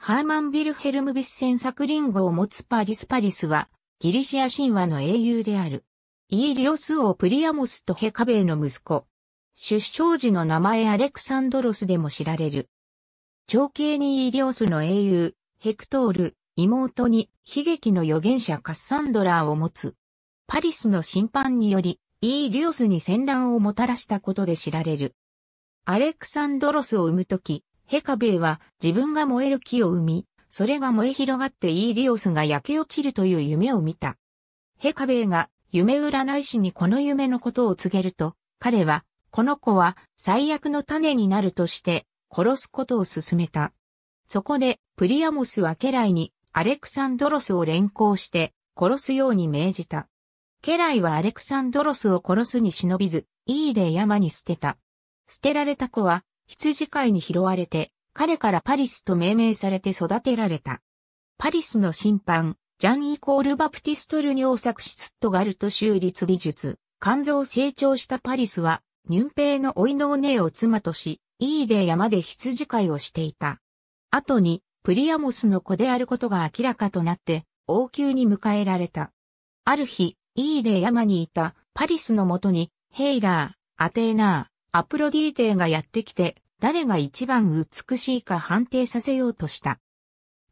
ハーマン・ビルヘルム・ビッセン作リンゴを持つパリス・パリスは、ギリシア神話の英雄である。イーリオス王プリアモスとヘカベイの息子。出生時の名前アレクサンドロスでも知られる。長兄にイーリオスの英雄、ヘクトール、妹に悲劇の預言者カッサンドラーを持つ。パリスの審判により、イーリオスに戦乱をもたらしたことで知られる。アレクサンドロスを生むとき、ヘカベイは自分が燃える木を生み、それが燃え広がってイーリオスが焼け落ちるという夢を見た。ヘカベイが夢占い師にこの夢のことを告げると、彼は、この子は最悪の種になるとして殺すことを勧めた。そこでプリアモスは家来にアレクサンドロスを連行して殺すように命じた。家来はアレクサンドロスを殺すに忍びず、イーデ山に捨てた。捨てられた子は羊飼いに拾われて、彼からパリスと命名されて育てられた。パリスの審判、ジャン・イコール・バプティストル尿作詞ツットガルト州立美術、肝臓成長したパリスは、乳イのおいのお姉を妻とし、イーデー山で羊飼いをしていた。後に、プリアモスの子であることが明らかとなって、王宮に迎えられた。ある日、イーデー山にいたパリスのもとに、ヘイラー、アテーナー、アプロディーテがやってきて、誰が一番美しいか判定させようとした。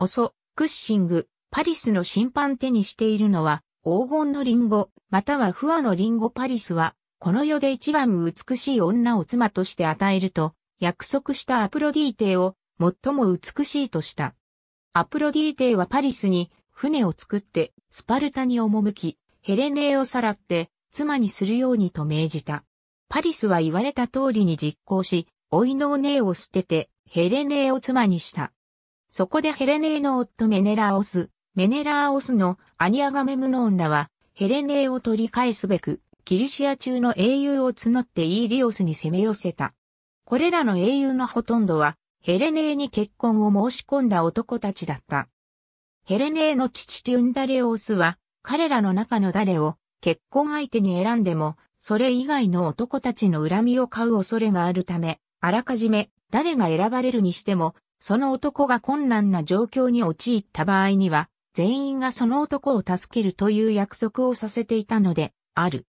オソ、クッシング、パリスの審判手にしているのは、黄金のリンゴ、または不和のリンゴパリスは、この世で一番美しい女を妻として与えると、約束したアプロディーテを最も美しいとした。アプロディーテはパリスに船を作ってスパルタに赴き、ヘレネーをさらって妻にするようにと命じた。パリスは言われた通りに実行し、おいの姉を捨てて、ヘレネーを妻にした。そこでヘレネーの夫メネラオス、メネラオスのアニアガメムノンらは、ヘレネーを取り返すべく、キリシア中の英雄を募ってイーリオスに攻め寄せた。これらの英雄のほとんどは、ヘレネーに結婚を申し込んだ男たちだった。ヘレネーの父テュンダレオスは、彼らの中の誰を結婚相手に選んでも、それ以外の男たちの恨みを買う恐れがあるため、あらかじめ誰が選ばれるにしても、その男が困難な状況に陥った場合には、全員がその男を助けるという約束をさせていたので、ある。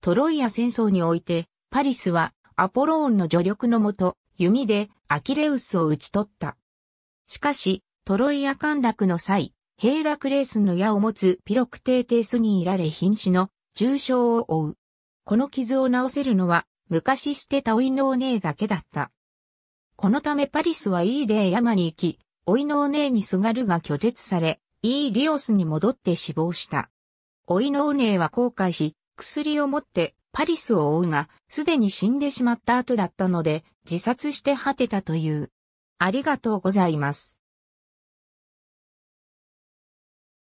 トロイア戦争において、パリスはアポローンの助力のもと、弓でアキレウスを討ち取った。しかし、トロイア陥落の際、ヘイラクレースの矢を持つピロクテーテースにいられ瀕死の重傷を負う。この傷を治せるのは、昔捨てたおいのお姉だけだった。このためパリスはイーデー山に行き、おいのお姉にすがるが拒絶され、イーリオスに戻って死亡した。おいのお姉は後悔し、薬を持ってパリスを追うが、すでに死んでしまった後だったので、自殺して果てたという。ありがとうございます。